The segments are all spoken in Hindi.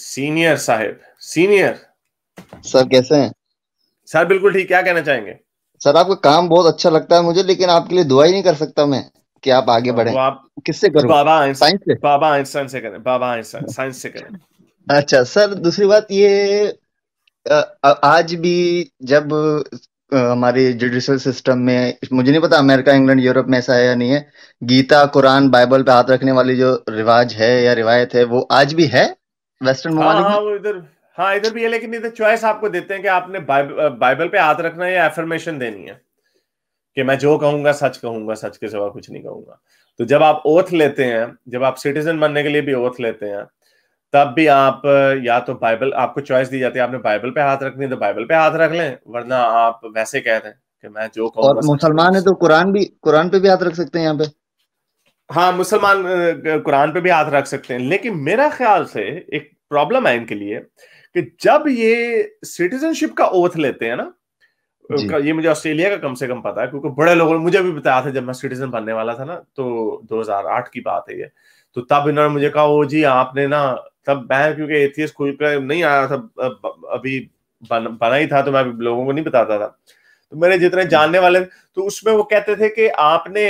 सीनियर साहब सीनियर सर कैसे हैं सर बिल्कुल ठीक क्या कहना चाहेंगे सर आपका काम बहुत अच्छा लगता है मुझे लेकिन आपके लिए दुआ ही नहीं कर सकता मैं कि आप आगे बढ़े आप किससे करो बाबा साइंस से बाबा आइंस्टाइन से करें बाबा आइंस्टाइन साइंस से करें अच्छा सर दूसरी बात ये आज भी जब हमारे जुडिशल सिस्टम में मुझे नहीं पता अमेरिका इंग्लैंड यूरोप में ऐसा है या नहीं है गीता कुरान बाइबल पे हाथ रखने वाली जो रिवाज है या रिवायत है वो आज भी है वेस्टर्न ममालिक हाँ, इधर हाँ इधर भी है लेकिन इधर चॉइस आपको देते हैं कि आपने बाइब, बाइबल पे हाथ रखना है या एफर्मेशन देनी है कि मैं जो कहूंगा सच कहूंगा सच के सिवा कुछ नहीं कहूंगा तो जब आप ओथ लेते हैं जब आप सिटीजन बनने के लिए भी ओथ लेते हैं तब भी आप या तो बाइबल आपको चॉइस दी जाती है आपने बाइबल पे हाथ रखनी है तो बाइबल पे हाथ रख लें वरना आप वैसे कह दें कि मैं जो कहूंगा और मुसलमान है तो कुरान भी कुरान पे भी हाथ रख सकते हैं यहाँ पे हाँ मुसलमान कुरान पे भी हाथ रख सकते हैं लेकिन मेरा ख्याल से एक प्रॉब्लम है इनके लिए कि जब ये सिटीजनशिप का ओथ लेते हैं ना ये मुझे ऑस्ट्रेलिया का कम से कम पता है क्योंकि बड़े लोगों ने मुझे भी बताया था जब मैं सिटीजन बनने वाला था ना तो 2008 की बात है ये तो तब इन्होंने मुझे कहा वो जी आपने ना तब मैं क्योंकि एथियस खुल कर नहीं आया था अभी बन, बना ही था तो मैं लोगों को नहीं बताता था तो मेरे जितने जानने वाले तो उसमें वो कहते थे कि आपने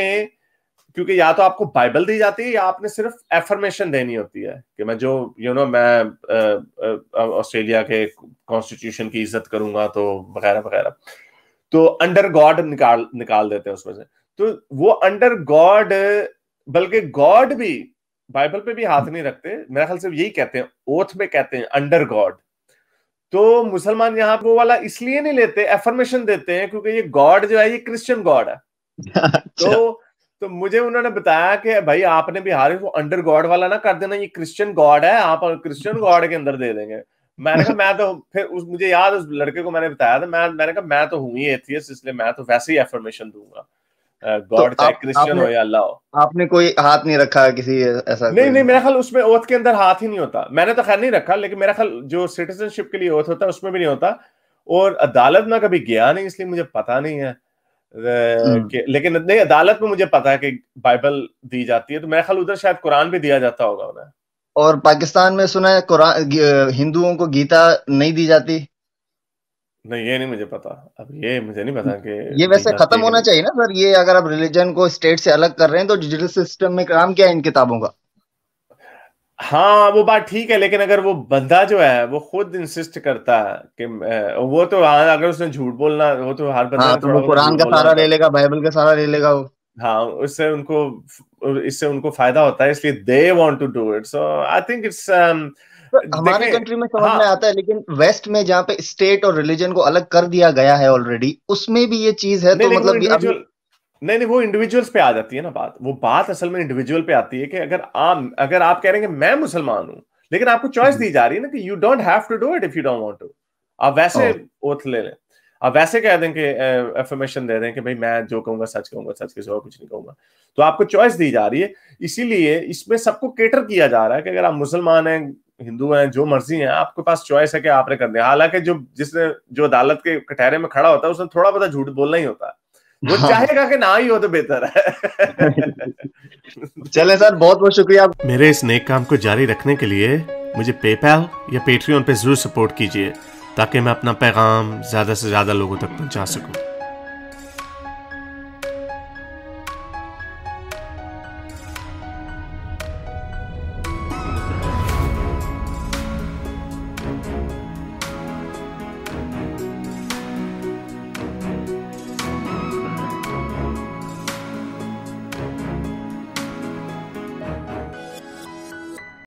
क्योंकि या तो आपको बाइबल दी जाती है या आपने सिर्फ एफर्मेशन देनी होती है कि मैं जो यू you नो know, मैं ऑस्ट्रेलिया के कॉन्स्टिट्यूशन की इज्जत करूंगा तो वगैरह वगैरह तो अंडर गॉड निकाल निकाल देते हैं उसमें से तो वो अंडर गॉड बल्कि गॉड भी बाइबल पे भी हाथ नहीं रखते मेरा ख्याल से यही कहते हैं ओथ में कहते हैं अंडर गॉड तो मुसलमान यहाँ वो वाला इसलिए नहीं लेते एफर्मेशन देते हैं क्योंकि ये गॉड जो है ये क्रिश्चियन गॉड है अच्छा। तो तो मुझे उन्होंने बताया कि भाई आपने भी को अंडर गॉड वाला ना कर देना ये क्रिश्चियन गॉड है आप क्रिश्चियन गॉड के अंदर दे देंगे मैंने कहा मैं तो फिर उस मुझे याद उस लड़के को मैंने बताया था मैं मैंने कहा मैं तो हूं ही एथियस इसलिए मैं तो वैसे ही एफर्मेशन दूंगा गॉड तो क्रिश्चियन हो या अल्लाह आपने कोई हाथ नहीं रखा किसी ऐसा नहीं नहीं मेरा ख्याल उसमें ओथ के अंदर हाथ ही नहीं होता मैंने तो खैर नहीं रखा लेकिन मेरा ख्याल जो सिटीजनशिप के लिए ओथ होता है उसमें भी नहीं होता और अदालत में कभी गया नहीं इसलिए मुझे पता नहीं है Hmm. लेकिन नहीं अदालत में मुझे पता है कि बाइबल दी जाती है तो मेरा ख्याल उधर शायद कुरान भी दिया जाता होगा उन्हें और पाकिस्तान में सुना है कुरान हिंदुओं को गीता नहीं दी जाती नहीं ये नहीं मुझे पता अब ये मुझे नहीं पता कि ये वैसे खत्म होना चाहिए ना सर ये अगर आप रिलीजन को स्टेट से अलग कर रहे हैं तो डिजिटल सिस्टम में काम क्या है इन किताबों का हाँ वो बात ठीक है लेकिन अगर वो बंदा जो है वो खुद इंसिस्ट करता है कि वो तो हाँ अगर उसने झूठ बोलना वो तो हर बंदा हाँ, तो वो कुरान का सारा ले लेगा बाइबल का सारा ले लेगा वो हाँ उससे उनको इससे उनको फायदा होता है इसलिए they want to do it so I think it's हमारे कंट्री में समझ हाँ, में आता है लेकिन वेस्ट में जहाँ पे स्टेट और रिलीजन को अलग कर दिया गया है ऑलरेडी उसमें भी ये चीज है तो मतलब नहीं नहीं वो इंडिविजुअल्स पे आ जाती है ना बात वो बात असल में इंडिविजुअल पे आती है कि अगर आप अगर आप कह रहे हैं मैं मुसलमान हूं लेकिन आपको चॉइस हम्म। दी जा रही है ना कि you don't have to do it if you don't want to आप वैसे ओथ हाँ। ले लें आप वैसे कह दें कि एफर्मेशन दे दें कि भाई मैं जो कहूंगा सच कहूंगा सच के सिवा कुछ नहीं कहूंगा तो आपको चॉइस दी जा रही है इसीलिए इसमें सबको केटर किया जा रहा है कि अगर आप मुसलमान हैं हिंदू हैं जो मर्जी हैं आपके पास चॉइस है कि आपने कर दें हालांकि जो जिसने जो अदालत के कटहरे में खड़ा होता है उसने थोड़ा बहुत झूठ बोलना ही होता है वो हाँ। चाहेगा कि ना ही हो तो बेहतर है चले सर बहुत बहुत शुक्रिया मेरे इस नेक काम को जारी रखने के लिए मुझे पेपैल या पेट्रियन पे जरूर सपोर्ट कीजिए ताकि मैं अपना पैगाम ज्यादा से ज्यादा लोगों तक पहुंचा सकूं